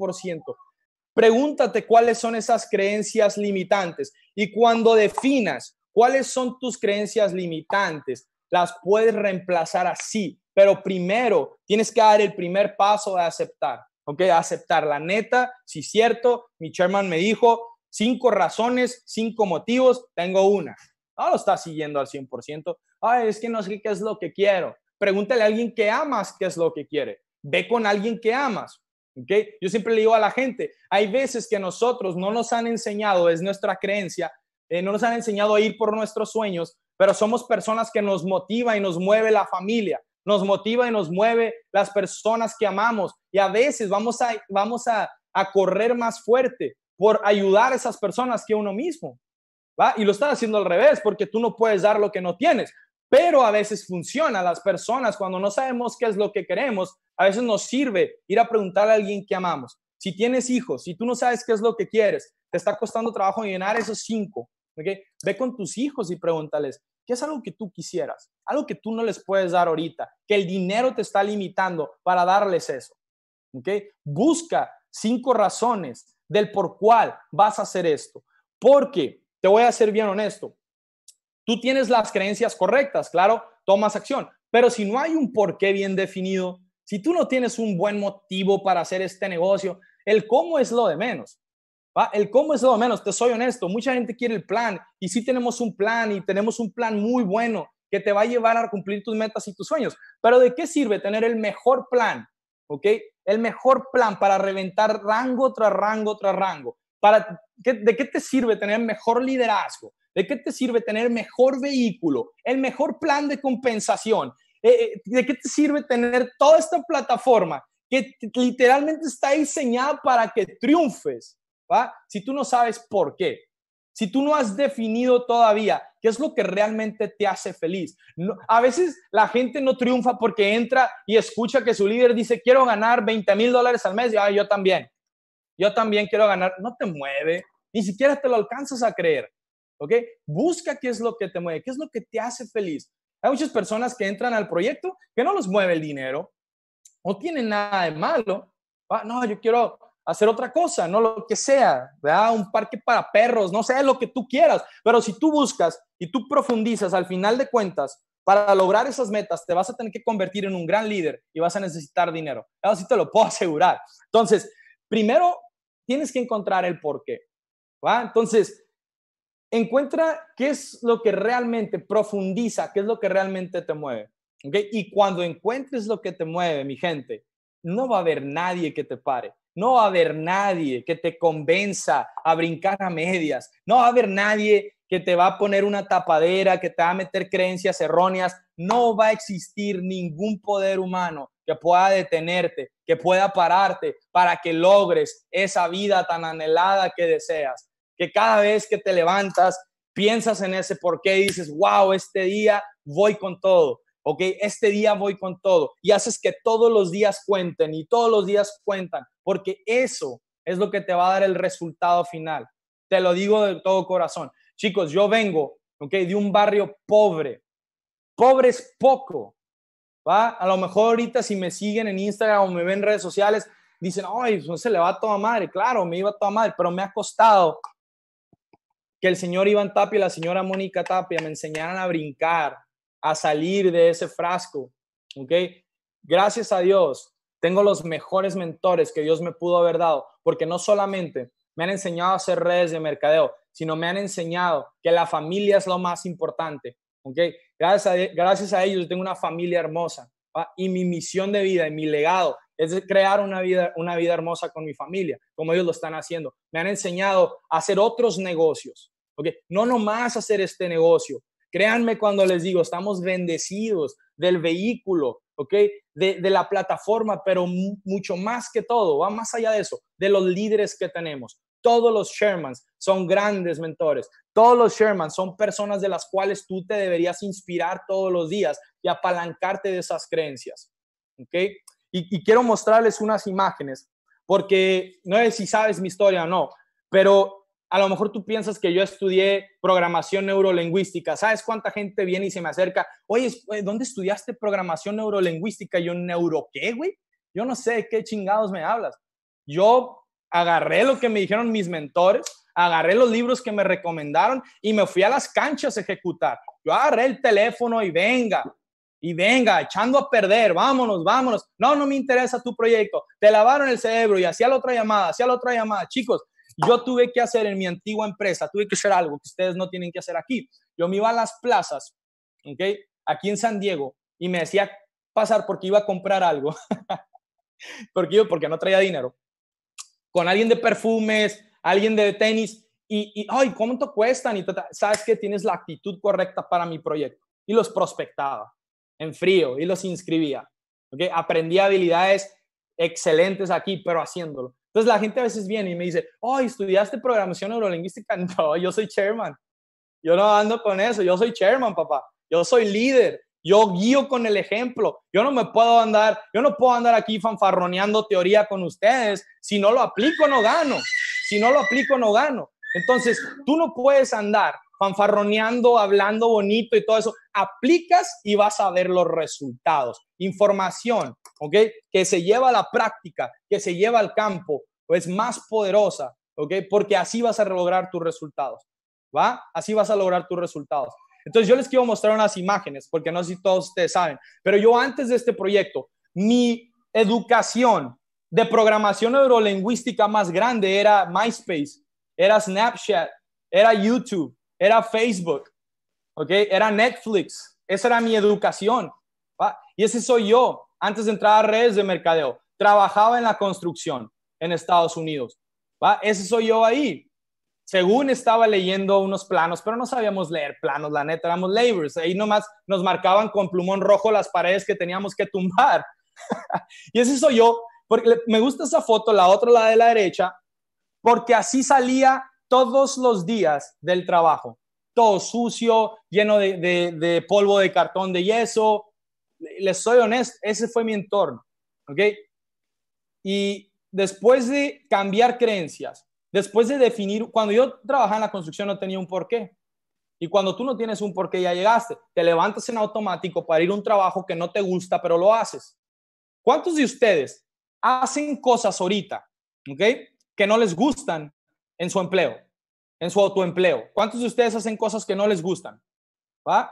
Pregúntate cuáles son esas creencias limitantes y cuando definas ¿Cuáles son tus creencias limitantes? Las puedes reemplazar así, pero primero tienes que dar el primer paso de aceptar, ¿ok? Aceptar la neta, si es cierto, mi chairman me dijo cinco razones, cinco motivos, tengo una. No lo está siguiendo al 100%. Ay, es que no sé qué es lo que quiero. Pregúntale a alguien que amas qué es lo que quiere. Ve con alguien que amas. ¿ok? Yo siempre le digo a la gente, hay veces que nosotros no nos han enseñado, es nuestra creencia, eh, no nos han enseñado a ir por nuestros sueños, pero somos personas que nos motiva y nos mueve la familia, nos motiva y nos mueve las personas que amamos. Y a veces vamos a, correr más fuerte por ayudar a esas personas que uno mismo. ¿va? Y lo estás haciendo al revés, porque tú no puedes dar lo que no tienes. Pero a veces funciona, las personas cuando no sabemos qué es lo que queremos, a veces nos sirve ir a preguntar a alguien que amamos. Si tienes hijos, si tú no sabes qué es lo que quieres, te está costando trabajo llenar esos cinco, Ve con tus hijos y pregúntales, ¿qué es algo que tú quisieras? Algo que tú no les puedes dar ahorita, que el dinero te está limitando para darles eso. Busca cinco razones del por cuál vas a hacer esto. Porque, te voy a ser bien honesto, tú tienes las creencias correctas, claro, tomas acción, pero si no hay un por qué bien definido, si tú no tienes un buen motivo para hacer este negocio, el cómo es lo de menos. El cómo es lo menos, te soy honesto, mucha gente quiere el plan y si tenemos un plan y tenemos un plan muy bueno que te va a llevar a cumplir tus metas y tus sueños, pero ¿de qué sirve tener el mejor plan? ¿Ok? El mejor plan para reventar rango tras rango tras rango. Para, ¿De qué te sirve tener mejor liderazgo? ¿De qué te sirve tener mejor vehículo? El mejor plan de compensación. Eh, eh, ¿De qué te sirve tener toda esta plataforma que literalmente está diseñada para que triunfes? Si tú no sabes por qué, si tú no has definido todavía qué es lo que realmente te hace feliz. a veces la gente no triunfa porque entra y escucha que su líder dice, quiero ganar 20 mil dólares al mes, y yo también, yo también quiero ganar. No te mueve, ni siquiera te lo alcanzas a creer. ¿Ok? Busca qué es lo que te mueve, qué es lo que te hace feliz. Hay muchas personas que entran al proyecto que no los mueve el dinero, no tienen nada de malo. no, yo quiero hacer otra cosa, ¿no? Lo que sea, Un parque para perros, no sea lo que tú quieras. Pero si tú buscas y tú profundizas, al final de cuentas, para lograr esas metas, te vas a tener que convertir en un gran líder y vas a necesitar dinero. Eso sí te lo puedo asegurar. Entonces, primero tienes que encontrar el por qué. ¿va? Entonces, encuentra qué es lo que realmente profundiza, qué es lo que realmente te mueve. Y cuando encuentres lo que te mueve, mi gente, no va a haber nadie que te pare. No va a haber nadie que te convenza a brincar a medias. No va a haber nadie que te va a poner una tapadera, que te va a meter creencias erróneas. No va a existir ningún poder humano que pueda detenerte, que pueda pararte para que logres esa vida tan anhelada que deseas. Que cada vez que te levantas, piensas en ese por qué dices, wow, este día voy con todo. ¿ok? Este día voy con todo y haces que todos los días cuenten y todos los días cuentan, porque eso es lo que te va a dar el resultado final. Te lo digo de todo corazón. Chicos, yo vengo, De un barrio pobre. Pobre es poco, ¿va? A lo mejor ahorita si me siguen en Instagram o me ven en redes sociales, dicen, ay, no pues, se le va a toda madre. Claro, me iba a toda madre, pero me ha costado que el señor Iván Tapia y la señora Mónica Tapia me enseñaran a brincar, a salir de ese frasco, ¿ok? Gracias a Dios, tengo los mejores mentores que Dios me pudo haber dado, porque no solamente me han enseñado a hacer redes de mercadeo, sino me han enseñado que la familia es lo más importante, ¿ok? Gracias a, gracias a ellos tengo una familia hermosa, Y mi misión de vida y mi legado es crear una vida, una vida hermosa con mi familia, como ellos lo están haciendo. Me han enseñado a hacer otros negocios, ¿ok? No nomás hacer este negocio, Créanme cuando les digo, estamos bendecidos del vehículo, ¿ok? De, la plataforma, pero mucho más que todo, va más allá de eso, de los líderes que tenemos. Todos los Shermans son grandes mentores. Todos los Shermans son personas de las cuales tú te deberías inspirar todos los días y apalancarte de esas creencias. ¿Ok? Y, y quiero mostrarles unas imágenes porque no sé si sabes mi historia o no, pero a lo mejor tú piensas que yo estudié programación neurolingüística. ¿Sabes cuánta gente viene y se me acerca? Oye, eh, ¿dónde estudiaste programación neurolingüística? Y yo, ¿neuro qué, güey? Yo no sé qué chingados me hablas. Yo agarré lo que me dijeron mis mentores, agarré los libros que me recomendaron y me fui a las canchas a ejecutar. Yo agarré el teléfono y venga, y venga, echando a perder, vámonos, vámonos. No, no me interesa tu proyecto. Te lavaron el cerebro y hacía la otra llamada, hacía la otra llamada. Chicos, yo tuve que hacer en mi antigua empresa, tuve que hacer algo que ustedes no tienen que hacer aquí. Yo me iba a las plazas, ¿ok? Aquí en San Diego y me decía pasar porque iba a comprar algo, porque porque no traía dinero, con alguien de perfumes, alguien de tenis, y, ay, ¿cómo te cuestan? Y sabes que tienes la actitud correcta para mi proyecto. Y los prospectaba en frío y los inscribía. ¿ok? Aprendí habilidades excelentes aquí, pero haciéndolo. Entonces la gente a veces viene y me dice, oh, estudiaste programación neurolingüística. No, yo soy chairman. Yo no ando con eso. Yo soy chairman, papá. Yo soy líder. Yo guío con el ejemplo. Yo no me puedo andar, yo no puedo andar aquí fanfarroneando teoría con ustedes. Si no lo aplico, no gano. Si no lo aplico, no gano. Entonces, tú no puedes andar fanfarroneando, hablando bonito y todo eso. Aplicas y vas a ver los resultados. Información, ¿ok? Que se lleva a la práctica, que se lleva al campo, es pues, más poderosa, ¿ok? Porque así vas a lograr tus resultados, ¿va? Así vas a lograr tus resultados. Entonces yo les quiero mostrar unas imágenes, porque no sé si todos ustedes saben, pero yo antes de este proyecto, mi educación de programación neurolingüística más grande era MySpace, era Snapchat, era YouTube, era Facebook, ¿ok? Era Netflix, esa era mi educación, ¿va? Y ese soy yo, antes de entrar a redes de mercadeo, trabajaba en la construcción en Estados Unidos. Ese soy yo ahí. Según estaba leyendo unos planos, pero no sabíamos leer planos, la neta, éramos laborers. Ahí nomás nos marcaban con plumón rojo las paredes que teníamos que tumbar. y ese soy yo, porque me gusta esa foto, la otra, la de la derecha, porque así salía todos los días del trabajo. Todo sucio, lleno de, de polvo de cartón de yeso, les soy honesto, ese fue mi entorno, ¿ok? Y después de cambiar creencias, después de definir, cuando yo trabajaba en la construcción no tenía un porqué. Y cuando tú no tienes un porqué ya llegaste, te levantas en automático para ir a un trabajo que no te gusta, pero lo haces. ¿Cuántos de ustedes hacen cosas ahorita, ok, que no les gustan en su empleo, en su autoempleo? ¿Cuántos de ustedes hacen cosas que no les gustan? ¿Va?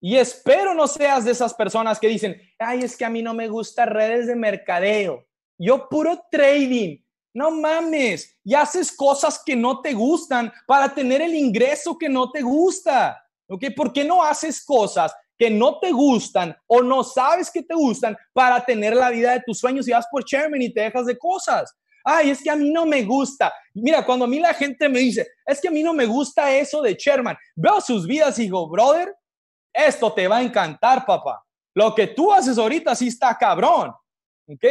Y espero no seas de esas personas que dicen, ay, es que a mí no me gustan redes de mercadeo. Yo puro trading. No mames, y haces cosas que no te gustan para tener el ingreso que no te gusta. ¿Ok? ¿Por qué no haces cosas que no te gustan o no sabes que te gustan para tener la vida de tus sueños y vas por chairman y te dejas de cosas? Ay, es que a mí no me gusta. Mira, cuando a mí la gente me dice, es que a mí no me gusta eso de chairman, veo sus vidas y digo, brother, esto te va a encantar, papá. Lo que tú haces ahorita sí está cabrón. ¿Ok?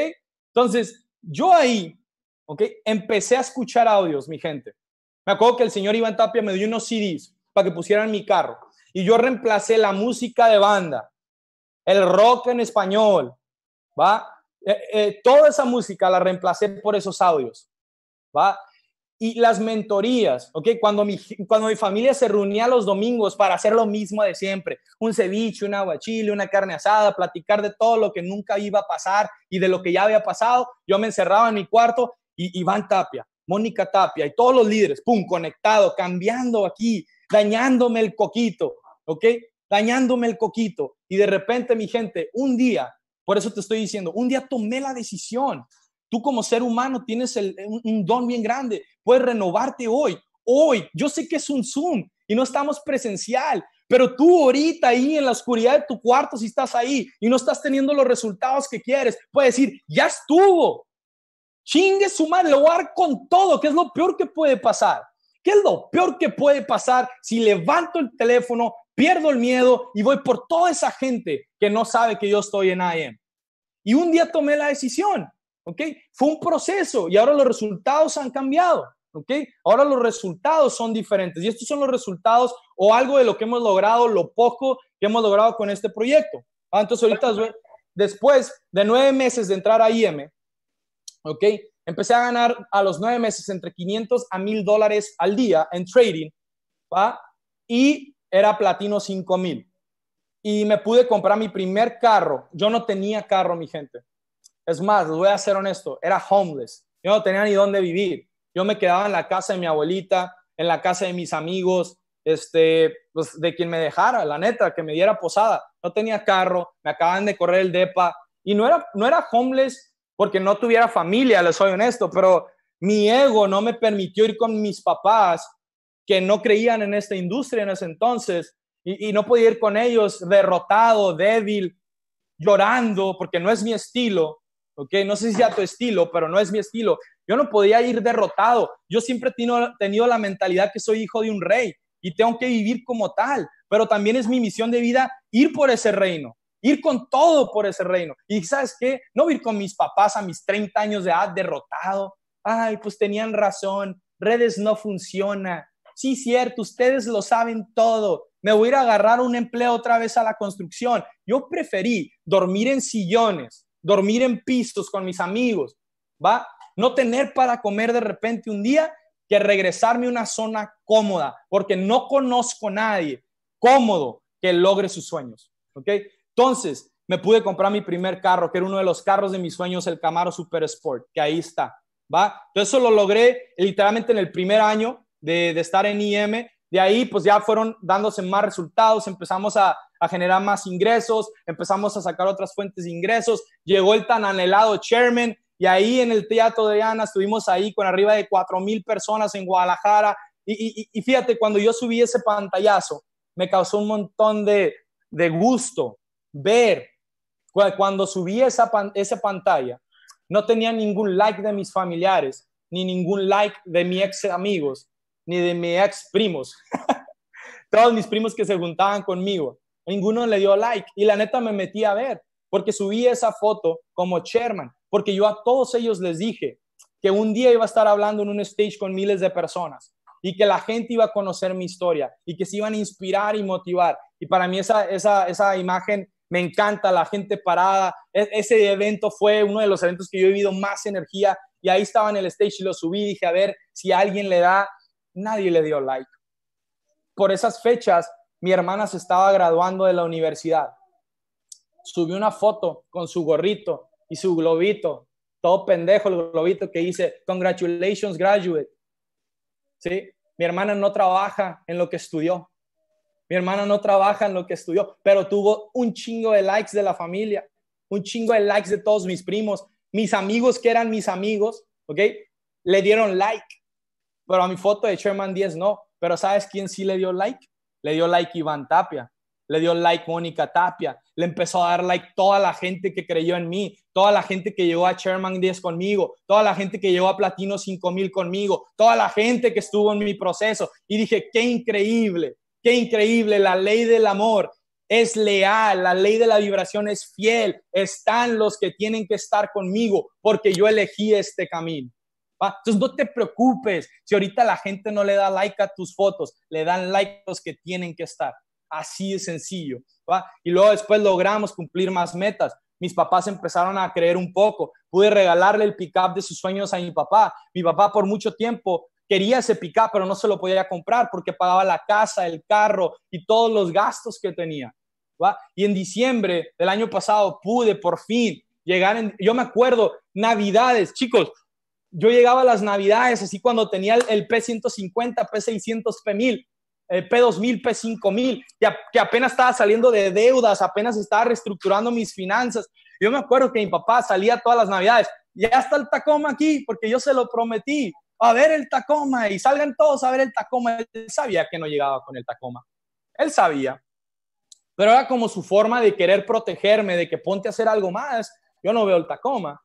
Entonces, yo ahí, ¿ok? Empecé a escuchar audios, mi gente. Me acuerdo que el señor Iván Tapia me dio unos CDs para que pusieran en mi carro. Y yo reemplacé la música de banda, el rock en español, ¿va? Eh, eh, toda esa música la reemplacé por esos audios, ¿va? y las mentorías, ¿ok? Cuando mi, cuando mi familia se reunía los domingos para hacer lo mismo de siempre, un ceviche, un chile, una carne asada, platicar de todo lo que nunca iba a pasar y de lo que ya había pasado, yo me encerraba en mi cuarto y Iván Tapia, Mónica Tapia y todos los líderes, ¡pum!, conectado, cambiando aquí, dañándome el coquito, ¿ok? Dañándome el coquito. Y de repente, mi gente, un día, por eso te estoy diciendo, un día tomé la decisión Tú como ser humano tienes un, don bien grande, puedes renovarte hoy, hoy. Yo sé que es un Zoom y no estamos presencial, pero tú ahorita ahí en la oscuridad de tu cuarto, si estás ahí y no estás teniendo los resultados que quieres, puedes decir, ya estuvo. Chingue su madre, lo con todo, que es lo peor que puede pasar. ¿Qué es lo peor que puede pasar si levanto el teléfono, pierdo el miedo y voy por toda esa gente que no sabe que yo estoy en IM? Y un día tomé la decisión ¿ok? Fue un proceso y ahora los resultados han cambiado, ¿ok? Ahora los resultados son diferentes y estos son los resultados o algo de lo que hemos logrado, lo poco que hemos logrado con este proyecto. Ah, entonces ahorita, después de nueve meses de entrar a IM, ¿ok? Empecé a ganar a los nueve meses entre 500 a 1000 dólares al día en trading, ¿va? Y era platino 5000. Y me pude comprar mi primer carro. Yo no tenía carro, mi gente. Es más, les voy a ser honesto, era homeless. Yo no tenía ni dónde vivir. Yo me quedaba en la casa de mi abuelita, en la casa de mis amigos, este, pues, de quien me dejara, la neta, que me diera posada. No tenía carro, me acaban de correr el DEPA. Y no era, no era homeless porque no tuviera familia, les soy honesto, pero mi ego no me permitió ir con mis papás que no creían en esta industria en ese entonces y, y, no podía ir con ellos derrotado, débil, llorando, porque no es mi estilo. ¿ok? No sé si a tu estilo, pero no es mi estilo. Yo no podía ir derrotado. Yo siempre he tenido la mentalidad que soy hijo de un rey y tengo que vivir como tal, pero también es mi misión de vida ir por ese reino, ir con todo por ese reino. Y sabes qué, no ir con mis papás a mis 30 años de edad derrotado. Ay, pues tenían razón, redes no funciona. Sí, cierto, ustedes lo saben todo. Me voy a ir a agarrar un empleo otra vez a la construcción. Yo preferí dormir en sillones, dormir en pisos con mis amigos, ¿va? No tener para comer de repente un día que regresarme a una zona cómoda, porque no conozco a nadie cómodo que logre sus sueños, ¿ok? Entonces, me pude comprar mi primer carro, que era uno de los carros de mis sueños, el Camaro Super Sport, que ahí está, ¿va? Entonces, eso lo logré literalmente en el primer año de, de estar en IM. De ahí, pues ya fueron dándose más resultados, empezamos a, a generar más ingresos, empezamos a sacar otras fuentes de ingresos, llegó el tan anhelado chairman y ahí en el Teatro de Ana estuvimos ahí con arriba de 4000 mil personas en Guadalajara y, y, fíjate, cuando yo subí ese pantallazo, me causó un montón de, de gusto ver cuando subí esa, esa pantalla. No tenía ningún like de mis familiares, ni ningún like de mis ex amigos, ni de mis ex primos. Todos mis primos que se juntaban conmigo ninguno le dio like. Y la neta me metí a ver, porque subí esa foto como chairman, porque yo a todos ellos les dije que un día iba a estar hablando en un stage con miles de personas y que la gente iba a conocer mi historia y que se iban a inspirar y motivar. Y para mí esa, esa, imagen me encanta, la gente parada. E, ese evento fue uno de los eventos que yo he vivido más energía y ahí estaba en el stage y lo subí, dije, a ver si alguien le da, nadie le dio like. Por esas fechas mi hermana se estaba graduando de la universidad. Subí una foto con su gorrito y su globito, todo pendejo el globito que dice, congratulations graduate. ¿Sí? Mi hermana no trabaja en lo que estudió. Mi hermana no trabaja en lo que estudió, pero tuvo un chingo de likes de la familia, un chingo de likes de todos mis primos, mis amigos que eran mis amigos, ¿ok? Le dieron like, pero a mi foto de Sherman 10 no, pero ¿sabes quién sí le dio like? le dio like Iván Tapia, le dio like Mónica Tapia, le empezó a dar like toda la gente que creyó en mí, toda la gente que llegó a Chairman 10 conmigo, toda la gente que llegó a Platino 5000 conmigo, toda la gente que estuvo en mi proceso. Y dije, qué increíble, qué increíble, la ley del amor es leal, la ley de la vibración es fiel, están los que tienen que estar conmigo porque yo elegí este camino. ¿va? Entonces no te preocupes si ahorita la gente no le da like a tus fotos, le dan like los que tienen que estar. Así de sencillo, ¿va? Y luego después logramos cumplir más metas. Mis papás empezaron a creer un poco. Pude regalarle el pickup de sus sueños a mi papá. Mi papá por mucho tiempo quería ese pickup, pero no se lo podía comprar porque pagaba la casa, el carro y todos los gastos que tenía. ¿va? Y en diciembre del año pasado pude por fin llegar. En, yo me acuerdo, Navidades, chicos, yo llegaba a las navidades, así cuando tenía el, P150, P600, P1000, P2000, P5000, que, que apenas estaba saliendo de deudas, apenas estaba reestructurando mis finanzas. Yo me acuerdo que mi papá salía todas las navidades, ya está el Tacoma aquí, porque yo se lo prometí, a ver el Tacoma, y salgan todos a ver el Tacoma. Él sabía que no llegaba con el Tacoma, él sabía, pero era como su forma de querer protegerme, de que ponte a hacer algo más. Yo no veo el Tacoma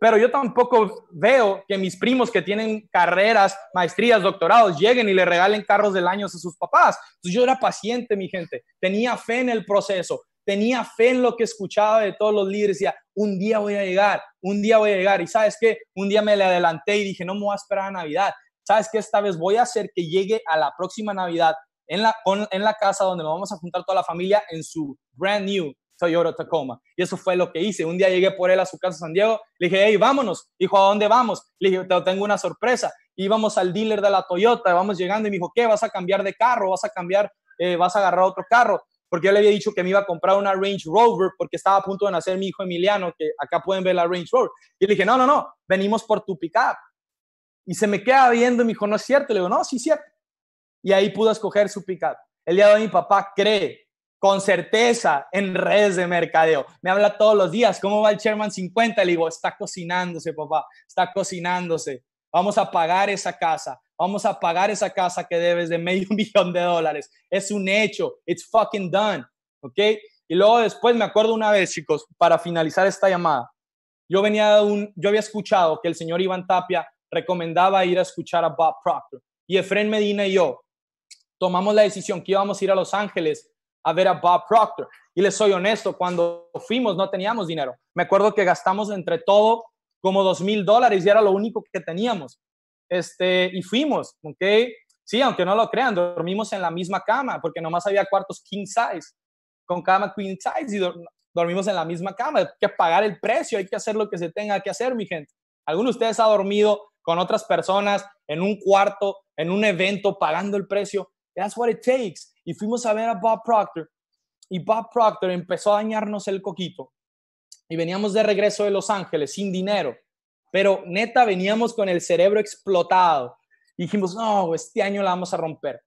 pero yo tampoco veo que mis primos que tienen carreras, maestrías, doctorados, lleguen y le regalen carros del año a sus papás. yo era paciente, mi gente, tenía fe en el proceso, tenía fe en lo que escuchaba de todos los líderes, decía, un día voy a llegar, un día voy a llegar. Y sabes qué, un día me le adelanté y dije, no me voy a esperar a Navidad. Sabes qué, esta vez voy a hacer que llegue a la próxima Navidad en la, en la casa donde nos vamos a juntar toda la familia en su brand new Toyota Tacoma. Y eso fue lo que hice. Un día llegué por él a su casa San Diego, le dije, hey, vámonos. Dijo, ¿a dónde vamos? Le dije, te tengo una sorpresa. Íbamos al dealer de la Toyota, vamos llegando y me dijo, ¿qué? ¿Vas a cambiar de carro? ¿Vas a cambiar? Eh, ¿Vas a agarrar otro carro? Porque yo le había dicho que me iba a comprar una Range Rover porque estaba a punto de nacer mi hijo Emiliano, que acá pueden ver la Range Rover. Y le dije, no, no, no, venimos por tu pickup. Y se me queda viendo y me dijo, no es cierto. Le digo, no, sí es cierto. Y ahí pudo escoger su pickup. El día de mi papá cree con certeza en redes de mercadeo. Me habla todos los días, ¿cómo va el Sherman 50? Le digo, está cocinándose, papá, está cocinándose. Vamos a pagar esa casa, vamos a pagar esa casa que debes de medio millón de dólares. Es un hecho, it's fucking done, ¿ok? Y luego después me acuerdo una vez, chicos, para finalizar esta llamada, yo venía un, yo había escuchado que el señor Iván Tapia recomendaba ir a escuchar a Bob Proctor. Y Efren Medina y yo tomamos la decisión que íbamos a ir a Los Ángeles a ver a Bob Proctor. Y les soy honesto, cuando fuimos no teníamos dinero. Me acuerdo que gastamos entre todo como dos mil dólares y era lo único que teníamos. Este, y fuimos, ¿ok? Sí, aunque no lo crean, dormimos en la misma cama porque nomás había cuartos king size, con cama queen size y dormimos en la misma cama. Hay que pagar el precio, hay que hacer lo que se tenga que hacer, mi gente. ¿Alguno de ustedes ha dormido con otras personas en un cuarto, en un evento, pagando el precio? That's what it takes. Y fuimos a ver a Bob Proctor y Bob Proctor empezó a dañarnos el coquito. Y veníamos de regreso de Los Ángeles sin dinero, pero neta veníamos con el cerebro explotado. Y dijimos, no, este año la vamos a romper.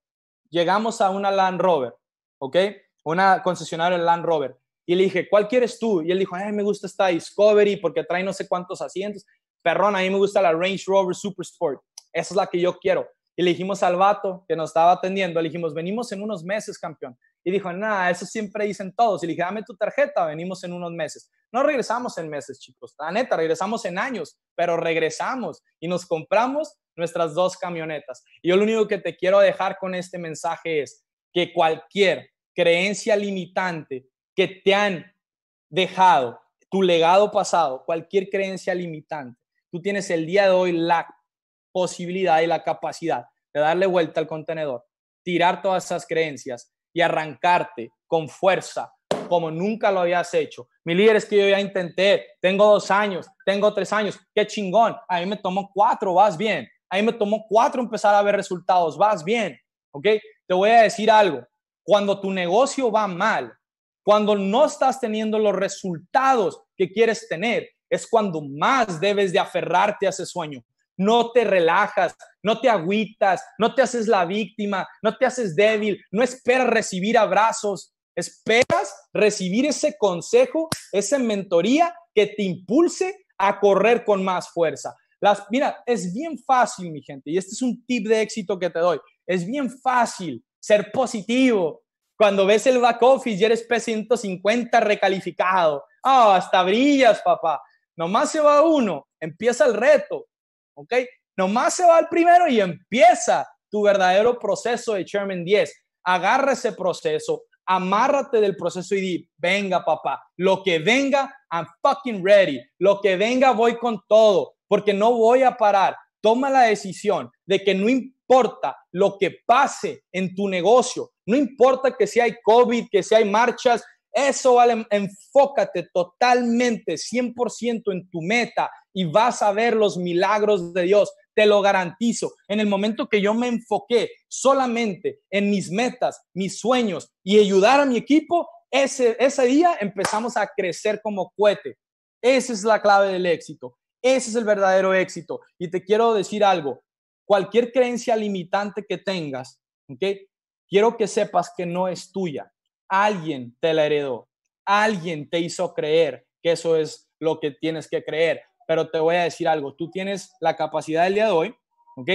Llegamos a una Land Rover, ¿ok? Una concesionaria Land Rover. Y le dije, ¿cuál quieres tú? Y él dijo, ay, me gusta esta Discovery porque trae no sé cuántos asientos. Perrón, a mí me gusta la Range Rover Super Sport. Esa es la que yo quiero y le dijimos al vato que nos estaba atendiendo, le dijimos, venimos en unos meses, campeón. Y dijo, nada, eso siempre dicen todos. Y le dije, dame tu tarjeta, venimos en unos meses. No regresamos en meses, chicos. La neta, regresamos en años, pero regresamos y nos compramos nuestras dos camionetas. Y yo lo único que te quiero dejar con este mensaje es que cualquier creencia limitante que te han dejado, tu legado pasado, cualquier creencia limitante, tú tienes el día de hoy la posibilidad y la capacidad de darle vuelta al contenedor, tirar todas esas creencias y arrancarte con fuerza como nunca lo habías hecho. Mi líder es que yo ya intenté, tengo dos años, tengo tres años, qué chingón, a mí me tomó cuatro, vas bien, a mí me tomó cuatro empezar a ver resultados, vas bien, ¿ok? Te voy a decir algo, cuando tu negocio va mal, cuando no estás teniendo los resultados que quieres tener, es cuando más debes de aferrarte a ese sueño, no te relajas, no te agüitas, no te haces la víctima, no te haces débil, no esperas recibir abrazos, esperas recibir ese consejo, esa mentoría que te impulse a correr con más fuerza. Las, mira, es bien fácil, mi gente, y este es un tip de éxito que te doy. Es bien fácil ser positivo cuando ves el back office y eres P150 recalificado. Ah, hasta brillas, papá. Nomás se va uno, empieza el reto, ¿ok? Nomás se va al primero y empieza tu verdadero proceso de Chairman 10. Agarra ese proceso, amárrate del proceso y di, venga papá, lo que venga, I'm fucking ready, lo que venga voy con todo, porque no voy a parar. Toma la decisión de que no importa lo que pase en tu negocio, no importa que si hay COVID, que si hay marchas, eso vale, enfócate totalmente, 100% en tu meta y vas a ver los milagros de Dios. Te lo garantizo. En el momento que yo me enfoqué solamente en mis metas, mis sueños y ayudar a mi equipo, ese, día empezamos a crecer como cohete. Esa es la clave del éxito. Ese es el verdadero éxito. Y te quiero decir algo. Cualquier creencia limitante que tengas, Quiero que sepas que no es tuya. Alguien te la heredó, alguien te hizo creer que eso es lo que tienes que creer. Pero te voy a decir algo, tú tienes la capacidad del día de hoy, ¿ok?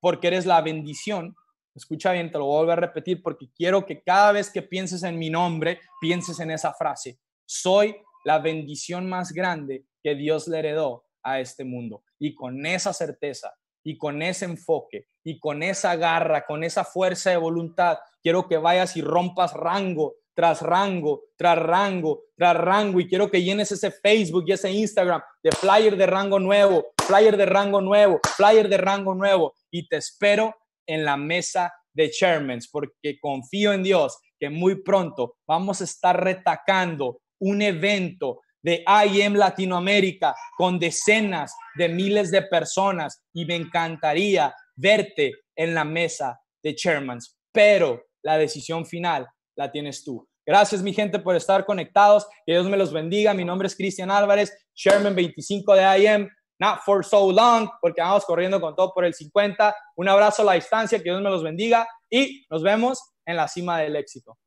Porque eres la bendición. Escucha bien, te lo vuelvo a repetir porque quiero que cada vez que pienses en mi nombre, pienses en esa frase. Soy la bendición más grande que Dios le heredó a este mundo. Y con esa certeza y con ese enfoque y con esa garra, con esa fuerza de voluntad, quiero que vayas y rompas rango tras rango, tras rango, tras rango, y quiero que llenes ese Facebook y ese Instagram de flyer de rango nuevo, flyer de rango nuevo, flyer de rango nuevo, y te espero en la mesa de Chairmans, porque confío en Dios que muy pronto vamos a estar retacando un evento de IEM Latinoamérica con decenas de miles de personas y me encantaría verte en la mesa de chairmans, pero la decisión final la tienes tú. Gracias, mi gente, por estar conectados. Que Dios me los bendiga. Mi nombre es Cristian Álvarez, Chairman 25 de IM. Not for so long, porque vamos corriendo con todo por el 50. Un abrazo a la distancia, que Dios me los bendiga y nos vemos en la cima del éxito.